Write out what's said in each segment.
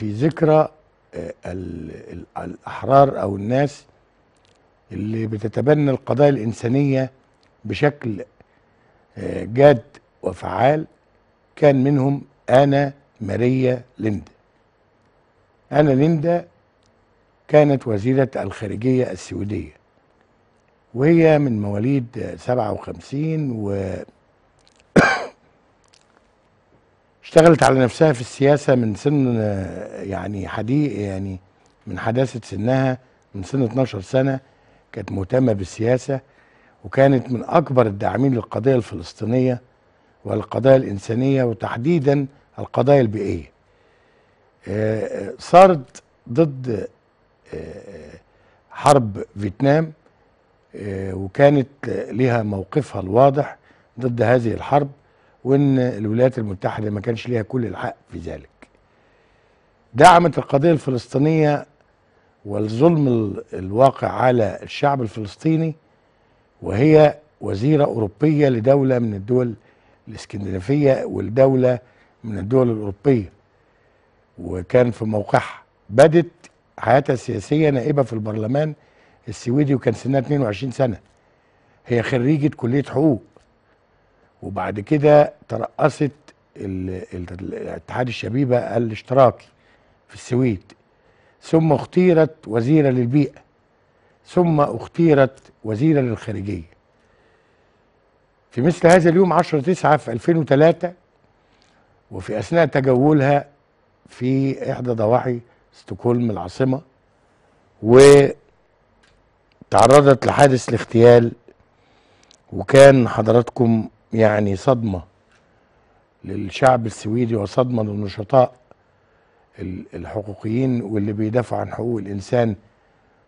في ذكرى آه، الأحرار أو الناس اللي بتتبنى القضايا الإنسانية بشكل آه، جاد وفعال كان منهم أنا ماريا ليندا أنا ليندا كانت وزيرة الخارجية السويدية وهي من مواليد 57 و اشتغلت على نفسها في السياسة من سن يعني حديق يعني من حداثة سنها من سن 12 سنة كانت مهتمة بالسياسة وكانت من أكبر الداعمين للقضية الفلسطينية والقضايا الإنسانية وتحديدا القضايا البيئية آه، صارت ضد آه، حرب فيتنام آه، وكانت لها موقفها الواضح ضد هذه الحرب وان الولايات المتحده ما كانش ليها كل الحق في ذلك دعمت القضيه الفلسطينيه والظلم الواقع على الشعب الفلسطيني وهي وزيره اوروبيه لدوله من الدول الاسكندنافيه والدوله من الدول الاوروبيه وكان في موقعها بدت حياتها السياسيه نائبه في البرلمان السويدي وكان سنها 22 سنه هي خريجه كليه حقوق وبعد كده ترأست الاتحاد الشبيبة الاشتراكي في السويد ثم اختيرت وزيرة للبيئة ثم اختيرت وزيرة للخارجية في مثل هذا اليوم 10 9 في 2003 وفي أثناء تجولها في إحدى ضواحي ستوكهولم العاصمة وتعرضت لحادث الاغتيال وكان حضراتكم يعني صدمه للشعب السويدي وصدمه للنشطاء الحقوقيين واللي بيدافعوا عن حقوق الانسان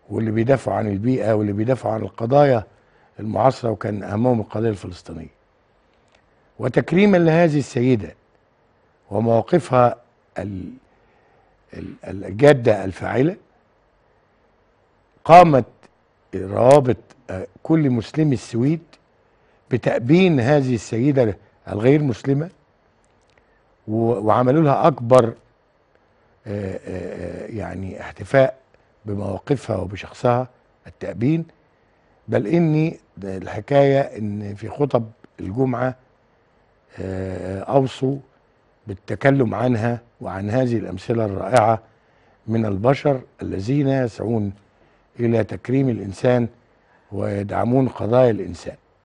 واللي بيدافعوا عن البيئه واللي بيدافعوا عن القضايا المعاصره وكان اهمهم القضيه الفلسطينيه. وتكريما لهذه السيده ومواقفها الجاده الفاعله قامت روابط كل مسلمي السويد بتأبين هذه السيدة الغير مسلمة وعملوا لها أكبر آه، آه، آه، يعني احتفاء بمواقفها وبشخصها التأبين بل إني الحكاية إن في خطب الجمعة أوصوا بالتكلم عنها وعن هذه الأمثلة الرائعة من البشر الذين يسعون إلى تكريم الإنسان ويدعمون قضايا الإنسان